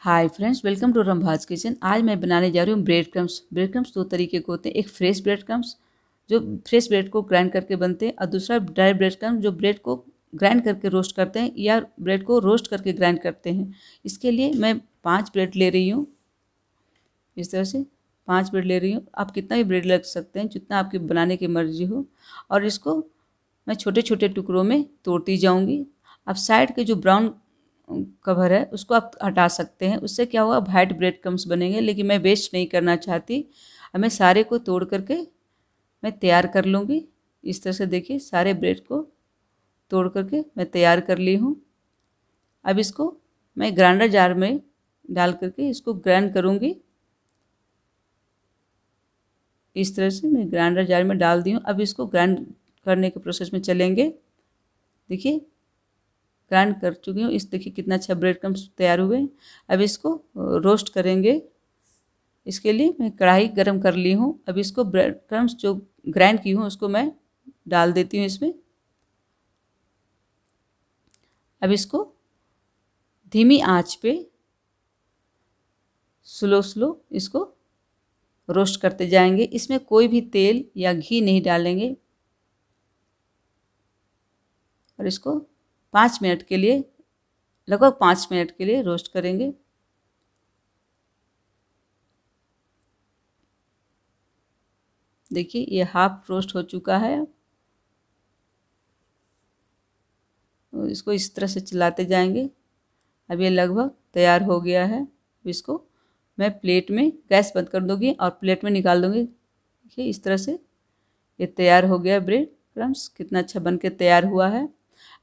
hi friends welcome to Rambhaj kitchen आज मैं बनाने जा रही हूँ ब्रेड क्रम्स ब्रेड क्रम्स दो तरीके के होते हैं एक फ्रेश ब्रेड क्रम्स जो फ्रेश ब्रेड को ग्राइंड करके बनते हैं और दूसरा ड्राई ब्रेड क्रम्स जो ब्रेड को ग्राइंड करके रोस्ट करते हैं या ब्रेड को रोस्ट करके ग्राइंड करते हैं इसके लिए मैं पाँच ब्रेड ले रही हूँ इस तरह से पाँच ब्रेड ले रही हूँ आप कितना भी ब्रेड लग सकते हैं जितना आपकी बनाने की मर्जी हो और इसको मैं छोटे छोटे टुकड़ों में तोड़ती जाऊँगी अब साइड के जो ब्राउन कवर है उसको आप हटा सकते हैं उससे क्या होगा वाइट ब्रेड क्रम्स बनेंगे लेकिन मैं वेस्ट नहीं करना चाहती अब मैं सारे को तोड़ करके मैं तैयार कर लूँगी इस तरह से देखिए सारे ब्रेड को तोड़ करके मैं तैयार कर ली हूँ अब इसको मैं ग्राइंडर जार में डाल करके इसको ग्राइंड करूँगी इस तरह से मैं ग्राइंडर जार में डाल दी हूँ अब इसको ग्राइंड करने के प्रोसेस में चलेंगे देखिए ग्राइंड कर चुकी हूँ इस देखिए कितना अच्छा ब्रेड क्रम्स तैयार हुए अब इसको रोस्ट करेंगे इसके लिए मैं कढ़ाई गर्म कर ली हूँ अब इसको ब्रेड क्रम्स जो ग्राइंड की हूँ उसको मैं डाल देती हूँ इसमें अब इसको धीमी आंच पे स्लो स्लो इसको रोस्ट करते जाएंगे इसमें कोई भी तेल या घी नहीं डालेंगे और इसको पाँच मिनट के लिए लगभग पाँच मिनट के लिए रोस्ट करेंगे देखिए ये हाफ रोस्ट हो चुका है इसको इस तरह से चलाते जाएंगे अब ये लगभग तैयार हो गया है इसको मैं प्लेट में गैस बंद कर दूँगी और प्लेट में निकाल दूँगी देखिए इस तरह से ये तैयार हो गया ब्रेड क्रम्स कितना अच्छा बन के तैयार हुआ है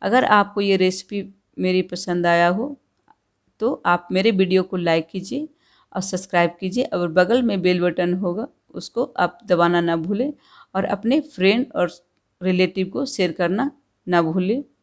अगर आपको ये रेसिपी मेरी पसंद आया हो तो आप मेरे वीडियो को लाइक कीजिए और सब्सक्राइब कीजिए और बगल में बेल बटन होगा उसको आप दबाना ना भूलें और अपने फ्रेंड और रिलेटिव को शेयर करना ना भूलें